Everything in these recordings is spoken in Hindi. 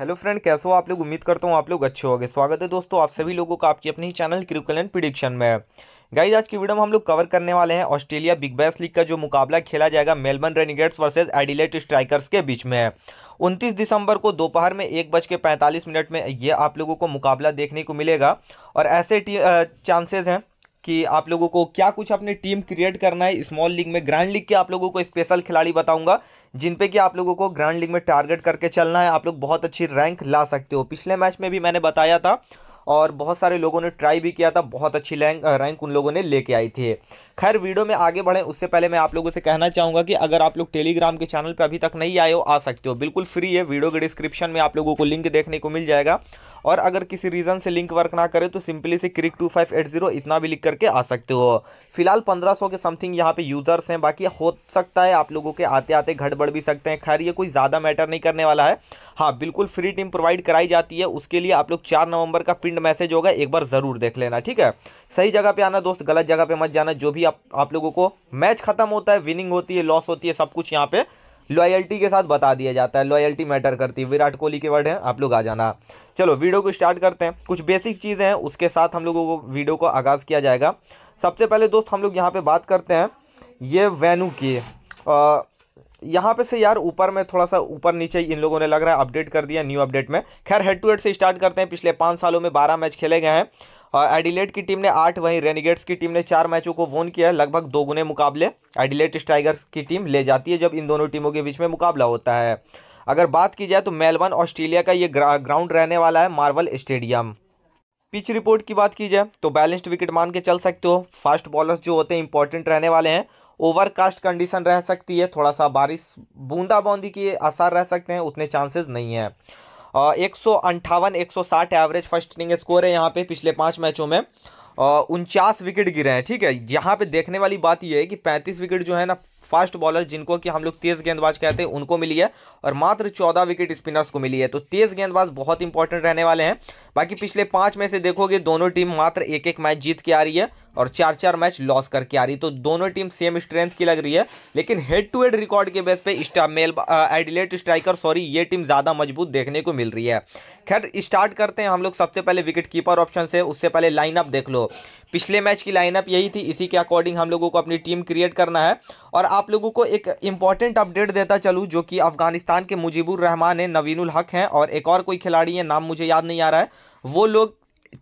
हेलो फ्रेंड कैसे हो आप लोग उम्मीद करता हूँ आप लोग अच्छे होंगे स्वागत है दोस्तों आप सभी लोगों का आपकी अपनी चैनल क्रिकल एंड प्रिडिक्शन में गाइज आज की वीडियो में हम लोग कवर करने वाले हैं ऑस्ट्रेलिया बिग बैस लीग का जो मुकाबला खेला जाएगा Melbourne Renegades versus Adelaide Strikers के बीच में उनतीस दिसंबर को दोपहर में एक बज के पैंतालीस मिनट में ये आप लोगों को मुकाबला देखने को मिलेगा और ऐसे चांसेज हैं कि आप लोगों को क्या कुछ अपनी टीम क्रिएट करना है स्मॉल लीग में ग्रैंड लीग के आप लोगों को स्पेशल खिलाड़ी बताऊंगा जिन पे कि आप लोगों को ग्रैंड लीग में टारगेट करके चलना है आप लोग बहुत अच्छी रैंक ला सकते हो पिछले मैच में भी मैंने बताया था और बहुत सारे लोगों ने ट्राई भी किया था बहुत अच्छी रैंक रैंक उन लोगों ने लेके आई थी खैर वीडियो में आगे बढ़ें उससे पहले मैं आप लोगों से कहना चाहूँगा कि अगर आप लोग टेलीग्राम के चैनल पर अभी तक नहीं आए हो आ सकते हो बिल्कुल फ्री है वीडियो के डिस्क्रिप्शन में आप लोगों को लिंक देखने को मिल जाएगा और अगर किसी रीज़न से लिंक वर्क ना करे तो सिंपली से Cric two five eight zero इतना भी लिख करके आ सकते हो फिलहाल पंद्रह सौ के समथिंग यहाँ पे यूज़र्स हैं बाकी हो सकता है आप लोगों के आते आते घट बढ़ भी सकते हैं खैर ये कोई ज़्यादा मैटर नहीं करने वाला है हाँ बिल्कुल फ्री टीम प्रोवाइड कराई जाती है उसके लिए आप लोग चार नवंबर का पिंड मैसेज होगा एक बार ज़रूर देख लेना ठीक है सही जगह पे आना दोस्त गलत जगह पे मत जाना जो भी आप आप लोगों को मैच खत्म होता है विनिंग होती है लॉस होती है सब कुछ यहाँ पे लॉयल्टी के साथ बता दिया जाता है लॉयल्टी मैटर करती है विराट कोहली के वर्ड हैं आप लोग आ जाना चलो वीडियो को स्टार्ट करते हैं कुछ बेसिक चीज़ें हैं उसके साथ हम लोगों को वीडियो को आगाज़ किया जाएगा सबसे पहले दोस्त हम लोग यहाँ पर बात करते हैं ये वेनू की यहाँ पे से यार ऊपर में थोड़ा सा ऊपर नीचे इन लोगों ने लग रहा है अपडेट कर दिया न्यू अपडेट में खैर हेड टू हेड से स्टार्ट करते हैं पिछले पाँच सालों में बारह मैच खेले गए हैं एडिलेट की टीम ने आठ वहीं रेनिगेट्स की टीम ने चार मैचों को वोन किया है लगभग दोगुने मुकाबले एडिलेट स्ट्राइगर्स की टीम ले जाती है जब इन दोनों टीमों के बीच में मुकाबला होता है अगर बात की जाए तो मेलबर्न ऑस्ट्रेलिया का ये ग्राउंड रहने वाला है मार्वल स्टेडियम पिच रिपोर्ट की बात की जाए तो बैलेंस्ड विकेट मान के चल सकते हो फास्ट बॉलर्स जो होते हैं इंपॉर्टेंट रहने वाले हैं ओवरकास्ट कंडीशन रह सकती है थोड़ा सा बारिश बूंदी के आसार रह सकते हैं उतने चांसेस नहीं है एक सौ अंठावन एक सौ साठ एवरेज फर्स्ट इनिंग स्कोर है यहाँ पे पिछले पाँच मैचों में उनचास विकेट गिरे हैं ठीक है यहाँ पे देखने वाली बात यह है कि पैंतीस विकेट जो है ना फास्ट बॉलर जिनको कि हम लोग तेज गेंदबाज कहते हैं उनको मिली है और मात्र चौदह विकेट स्पिनर्स को मिली है तो तेज गेंदबाज बहुत इंपॉर्टेंट रहने वाले हैं बाकी पिछले पांच में से देखोगे दोनों टीम मात्र एक एक मैच जीत के आ रही है और चार चार मैच लॉस करके आ रही है तो दोनों टीम सेम स्ट्रेंथ की लग रही है लेकिन हेड टू हेड रिकॉर्ड के बेस पे मेल एडिलेट स्ट्राइकर सॉरी ये टीम ज़्यादा मजबूत देखने को मिल रही है खैर स्टार्ट करते हैं हम लोग सबसे पहले विकेट कीपर ऑप्शन से उससे पहले लाइनअप देख लो पिछले मैच की लाइनअप यही थी इसी के अकॉर्डिंग हम लोगों को अपनी टीम क्रिएट करना है और आप लोगों को एक इम्पॉर्टेंट अपडेट देता चलूँ जो कि अफगानिस्तान के मुजीबुर रहमान है नवीनुल हक हैं और एक और कोई खिलाड़ी है नाम मुझे याद नहीं आ रहा है वो लोग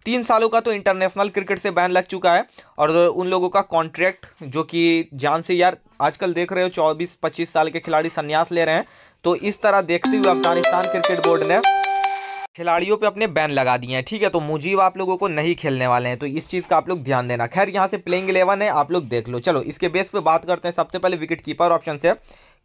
तीन सालों का तो इंटरनेशनल क्रिकेट से बैन लग चुका है और उन लोगों का कॉन्ट्रैक्ट जो कि जान से यार आजकल देख रहे हो चौबीस पच्चीस साल के खिलाड़ी संन्यास ले रहे हैं तो इस तरह देखते हुए अफगानिस्तान क्रिकेट बोर्ड ने खिलाड़ियों पे अपने बैन लगा दिए हैं ठीक है तो मुजीब आप लोगों को नहीं खेलने वाले हैं तो इस चीज़ का आप लोग ध्यान देना खैर यहाँ से प्लेइंग इलेवन है आप लोग देख लो चलो इसके बेस पे बात करते हैं सबसे पहले विकेट कीपर ऑप्शन से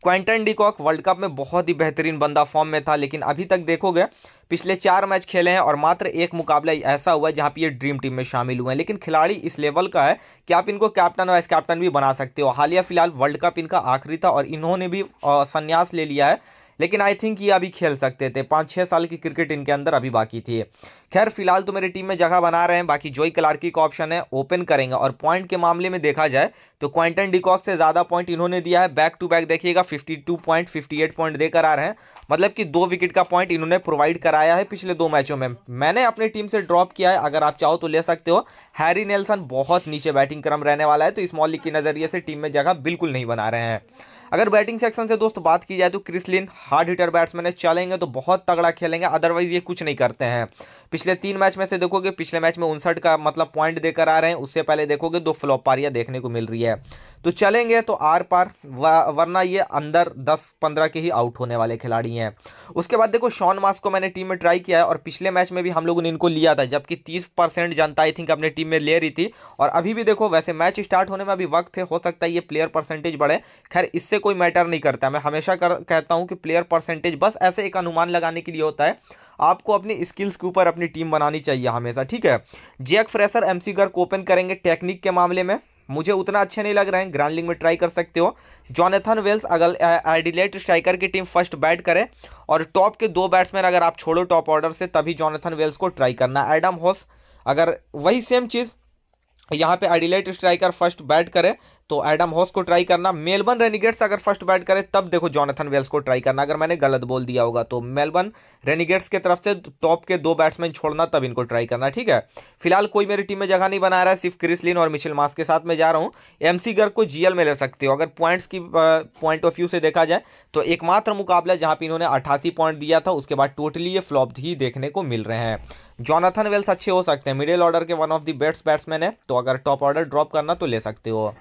क्वेंटन डिकॉक वर्ल्ड कप में बहुत ही बेहतरीन बंदा फॉर्म में था लेकिन अभी तक देखोगे पिछले चार मैच खेले हैं और मात्र एक मुकाबला ऐसा हुआ है जहाँ पे ये ड्रीम टीम में शामिल हुए हैं लेकिन खिलाड़ी इस लेवल का है कि आप इनको कैप्टन वाइस कैप्टन भी बना सकते हो हालिया फिलहाल वर्ल्ड कप इनका आखिरी था और इन्होंने भी संन्यास ले लिया है लेकिन आई थिंक ये अभी खेल सकते थे पाँच छः साल की क्रिकेट इनके अंदर अभी बाकी थी खैर फिलहाल तो मेरी टीम में जगह बना रहे हैं बाकी जोई क्लार्की का ऑप्शन है ओपन करेंगे और पॉइंट के मामले में देखा जाए तो क्वांटन डिकॉक से ज़्यादा पॉइंट इन्होंने दिया है बैक टू बैक देखिएगा fifty two point fifty eight point देकर आ रहे हैं मतलब कि दो विकेट का पॉइंट इन्होंने प्रोवाइड कराया है पिछले दो मैचों में मैंने अपनी टीम से ड्रॉप किया है अगर आप चाहो तो ले सकते हो हैरी नेल्सन बहुत नीचे बैटिंग क्रम रहने वाला है तो इस मॉलिक के नज़रिए से टीम में जगह बिल्कुल नहीं बना रहे हैं अगर बैटिंग सेक्शन से दोस्त बात की जाए तो क्रिसलिन हार्ड हिटर बैट्समैन है चलेंगे तो बहुत तगड़ा खेलेंगे अदरवाइज ये कुछ नहीं करते हैं पिछले तीन मैच में से देखोगे पिछले मैच में उनसठ का मतलब पॉइंट देकर आ रहे हैं उससे पहले देखोगे दो फ्लॉप पारियाँ देखने को मिल रही है तो चलेंगे तो आर पार वरना ये अंदर दस पंद्रह के ही आउट होने वाले खिलाड़ी हैं उसके बाद देखो शॉन मास को मैंने टीम में ट्राई किया है और पिछले मैच में भी हम लोगों ने इनको लिया था जबकि तीस परसेंट जनता आई थिंक अपने टीम में ले रही थी और अभी भी देखो वैसे मैच स्टार्ट होने में अभी वक्त है हो सकता है ये प्लेयर परसेंटेज बढ़े खैर इससे कोई मैटर नहीं करता मैं हमेशा कर, कहता हूँ कि प्लेयर परसेंटेज बस ऐसे एक अनुमान लगाने के लिए होता है आपको अपनी स्किल्स के ऊपर अपनी टीम बनानी चाहिए हमेशा ठीक है जैक फ्रेशर एम सी गर्क ओपन करेंगे टेक्निक के मामले में मुझे उतना अच्छे नहीं लग रहे हैं ग्रैंड लीग में ट्राई कर सकते हो जॉनेथन वेल्स अगर एडिलेट स्ट्राइकर की टीम फर्स्ट बैट करे और टॉप के दो बैट्समैन अगर आप छोड़ो टॉप ऑर्डर से तभी जॉनेथन वेल्स को ट्राई करना एडम होस अगर वही सेम चीज़ यहाँ पे एडिलेट स्ट्राइकर फर्स्ट बैट करे तो एडम हॉस को ट्राई करना मेलबर्न रेनिगेट्स अगर फर्स्ट बैट करे तब देखो जॉनथन वेल्स को ट्राई करना अगर मैंने गलत बोल दिया होगा तो मेलबर्न रेनिगेट्स के तरफ से टॉप के दो बैट्समैन छोड़ना तब इनको ट्राई करना ठीक है फिलहाल कोई मेरी टीम में जगह नहीं बना रहा है सिर्फ क्रिसलिन और मिशिल मास के साथ मैं जा रहा हूँ एम गर्ग को जी में ले सकते हो अगर पॉइंट्स की पॉइंट ऑफ व्यू से देखा जाए तो एकमात्र मुकाबला जहाँ पर इन्होंने अट्ठासी पॉइंट दिया था उसके बाद टोटली ये फ्लॉप ही देखने को मिल रहे हैं जॉनाथन वेल्स अच्छे हो सकते हैं मिडिल ऑर्डर के one of the best batsman है तो अगर टॉप ऑर्डर ड्रॉप करना तो ले सकते हो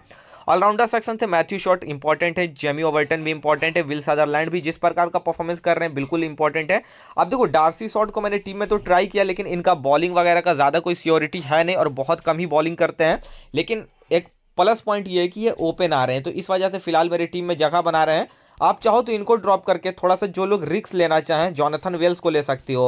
ऑलराउंडर सेक्शन से मैथ्यू शॉट इंपॉर्टेंट है जेमी ओवर्टन भी इंपॉर्टेंट है विल सदरलैंड भी जिस प्रकार का परफॉर्मेंस कर रहे हैं बिल्कुल इंपॉर्टेंट है अब देखो डार्सी शॉट को मैंने टीम में तो ट्राई किया लेकिन इनका बॉलिंग वगैरह का ज़्यादा कोई सियोरिटी है नहीं और बहुत कम ही बॉलिंग करते हैं लेकिन एक प्लस पॉइंट ये है कि ये ओपन आ रहे हैं तो इस वजह से फिलहाल मेरी टीम में जगह बना रहे हैं आप चाहो तो इनको ड्रॉप करके थोड़ा सा जो लोग रिक्स लेना चाहें जॉनथन वेल्स को ले सकती हो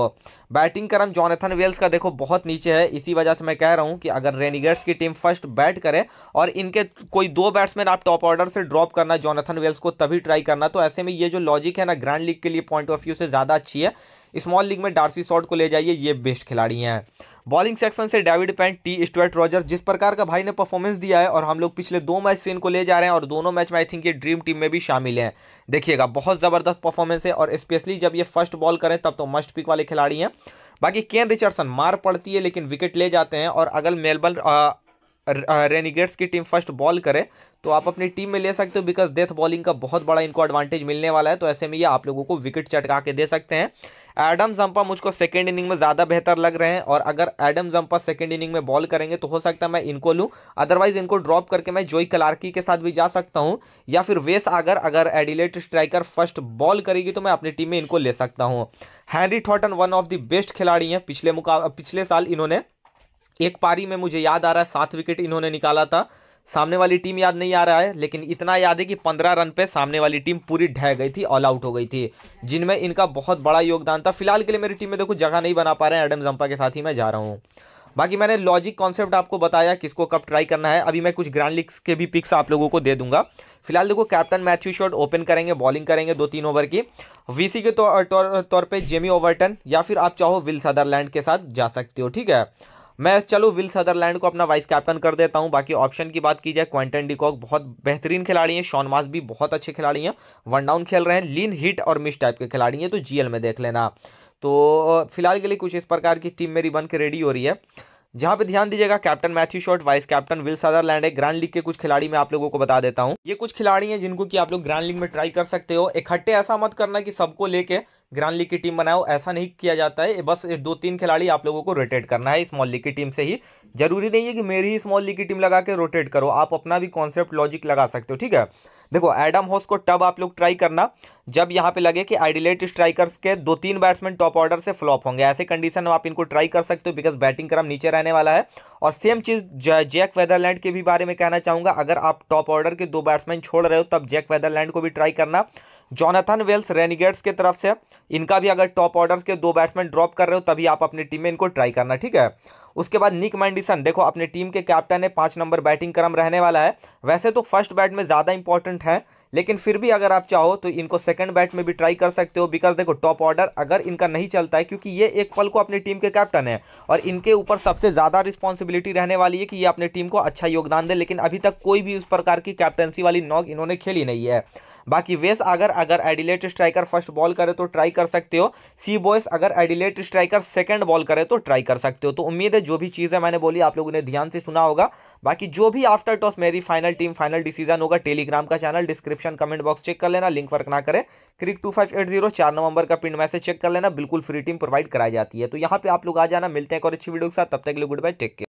बैटिंग क्रम जॉनथन वेल्स का देखो बहुत नीचे है इसी वजह से मैं कह रहा हूँ कि अगर रेनिगर्स की टीम फर्स्ट बैट करे और इनके कोई दो बैट्समैन आप टॉप ऑर्डर से ड्रॉप करना जॉनथन वेल्स को तभी ट्राई करना तो ऐसे में ये जो लॉजिक है ना ग्रैंड लीग के लिए पॉइंट ऑफ व्यू से ज़्यादा अच्छी है स्मॉल लीग में डार्सी शॉर्ट को ले जाइए ये बेस्ट खिलाड़ी हैं बॉलिंग सेक्शन से David Payne T Stuart Rogers जिस प्रकार का भाई ने परफॉर्मेंस दिया है और हम लोग पिछले दो मैच से इनको ले जा रहे हैं और दोनों मैच में आई थिंक ये ड्रीम टीम में भी शामिल हैं देखिएगा बहुत ज़बरदस्त परफॉर्मेंस है और स्पेशली जब ये फर्स्ट बॉल करें तब तो मस्ट पिक वाले खिलाड़ी हैं बाकी केन रिचर्डसन मार पड़ती है लेकिन विकेट ले जाते हैं और अगर मेलबर्न रेनिगेट्स की टीम फर्स्ट बॉल करे तो आप अपनी टीम में ले सकते हो बिकॉज डेथ बॉलिंग का बहुत बड़ा इनको एडवांटेज मिलने वाला है तो ऐसे में ये आप लोगों को विकेट चटका के दे सकते हैं एडम जंपा मुझको सेकेंड इनिंग में ज़्यादा बेहतर लग रहे हैं और अगर एडम जंपा सेकेंड इनिंग में बॉल करेंगे तो हो सकता है मैं इनको लूँ अदरवाइज इनको ड्रॉप करके मैं जोई कलार्की के साथ भी जा सकता हूँ या फिर वेस आगर अगर एडिलेट स्ट्राइकर फर्स्ट बॉल करेगी तो मैं अपनी टीम में इनको ले सकता हूँ हैंनरी थॉटन वन ऑफ द बेस्ट खिलाड़ी हैं पिछले मुका पिछले साल इन्होंने एक पारी में मुझे याद आ रहा है सात विकेट इन्होंने निकाला था सामने वाली टीम याद नहीं आ रहा है लेकिन इतना याद है कि पंद्रह रन पे सामने वाली टीम पूरी ढह गई थी ऑल आउट हो गई थी जिनमें इनका बहुत बड़ा योगदान था फिलहाल के लिए मेरी टीम में देखो जगह नहीं बना पा रहे हैं एडम जंपा के साथ ही मैं जा रहा हूँ बाकी मैंने लॉजिक कॉन्सेप्ट आपको बताया किसको कब ट्राई करना है अभी मैं कुछ ग्रैंड लीग्स के भी पिक्स आप लोगों को दे दूंगा फिलहाल देखो कैप्टन मैथ्यू शॉट ओपन करेंगे बॉलिंग करेंगे दो तीन ओवर की वीसी के तो, तौर तौर पे जेमी ओवरटन या फिर आप चाहो विल सदरलैंड के साथ जा सकते हो ठीक है मैं चलो विल सदरलैंड को अपना वाइस कैप्टन कर देता हूँ बाकी ऑप्शन की बात की जाए क्वेंटन डिकॉक बहुत बेहतरीन खिलाड़ी हैं शॉन मास भी बहुत अच्छे खिलाड़ी हैं वन डाउन खेल रहे हैं लीन हिट और मिस टाइप के खिलाड़ी हैं तो जीएल में देख लेना तो फिलहाल के लिए कुछ इस प्रकार की टीम मेरी बन के रेडी हो रही है जहां पे ध्यान दीजिएगा captain Matthew Short vice captain Will Sutherland है ग्रैंड लीग के कुछ खिलाड़ी मैं आप लोगों को बता देता हूं ये कुछ खिलाड़ी हैं जिनको कि आप लोग ग्रैंड लीग में ट्राई कर सकते हो इकट्ठे ऐसा मत करना कि सबको लेके ग्रैंड लीग की टीम बनाओ ऐसा नहीं किया जाता है बस दो तीन खिलाड़ी आप लोगों को रोटेट करना है स्मॉल लीग की टीम से ही जरूरी नहीं है कि मेरी ही स्मॉल लीग की टीम लगा के रोटेट करो आप अपना भी कॉन्सेप्ट लॉजिक लगा सकते हो ठीक है देखो एडम होस को टब आप लोग ट्राई करना जब यहाँ पे लगे कि आइडिलेट स्ट्राइकर्स के दो तीन बैट्समैन टॉप ऑर्डर से फ्लॉप होंगे ऐसे कंडीशन में आप इनको ट्राई कर सकते हो बिकॉज बैटिंग क्रम नीचे रहने वाला है और सेम चीज़ जैक वेदरलैंड के भी बारे में कहना चाहूँगा अगर आप टॉप ऑर्डर के दो बैट्समैन छोड़ रहे हो तब जैक वेदरलैंड को भी ट्राई करना जॉनाथन वेल्स रेनिगेट्स के तरफ से इनका भी अगर टॉप ऑर्डर्स के दो बैट्समैन ड्रॉप कर रहे हो तभी आप अपनी टीम में इनको ट्राई करना ठीक है उसके बाद निक मैंडिसन देखो अपने टीम के कैप्टन है पाँच नंबर बैटिंग क्रम रहने वाला है वैसे तो फर्स्ट बैट में ज़्यादा इंपॉर्टेंट है लेकिन फिर भी अगर आप चाहो तो इनको सेकंड बैट में भी ट्राई कर सकते हो बिकॉज देखो टॉप ऑर्डर अगर इनका नहीं चलता है क्योंकि ये एक पल को अपनी टीम के कैप्टन है और इनके ऊपर सबसे ज़्यादा रिस्पॉन्सिबिलिटी रहने वाली है कि ये अपने टीम को अच्छा योगदान दे लेकिन अभी तक कोई भी उस प्रकार की कैप्टनसी वाली नॉक इन्होंने खेली नहीं है बाकी वेस अगर अगर एडिलेट स्ट्राइकर फर्स्ट बॉल करे तो ट्राई कर सकते हो सी बॉयस अगर एडिलेट स्ट्राइकर सेकंड बॉल करे तो ट्राई कर सकते हो तो उम्मीद है जो भी चीज़ें मैंने बोली आप लोगों ने ध्यान से सुना होगा बाकी जो भी आफ्टर टॉस मेरी फाइनल टीम फाइनल डिसीजन होगा टेलीग्राम का channel description description comment box check कर लेना लिंक वर्क ना करें Cric two five eight zero चार नवंबर का पिन मैसेज चेक कर लेना बिल्कुल फ्री टीम प्रोवाइड कराई जाती है तो यहाँ पे आप लोग आ जाना मिलते हैं एक और अच्छी वीडियो के साथ तब तक के लिए गुड बाय टेक केयर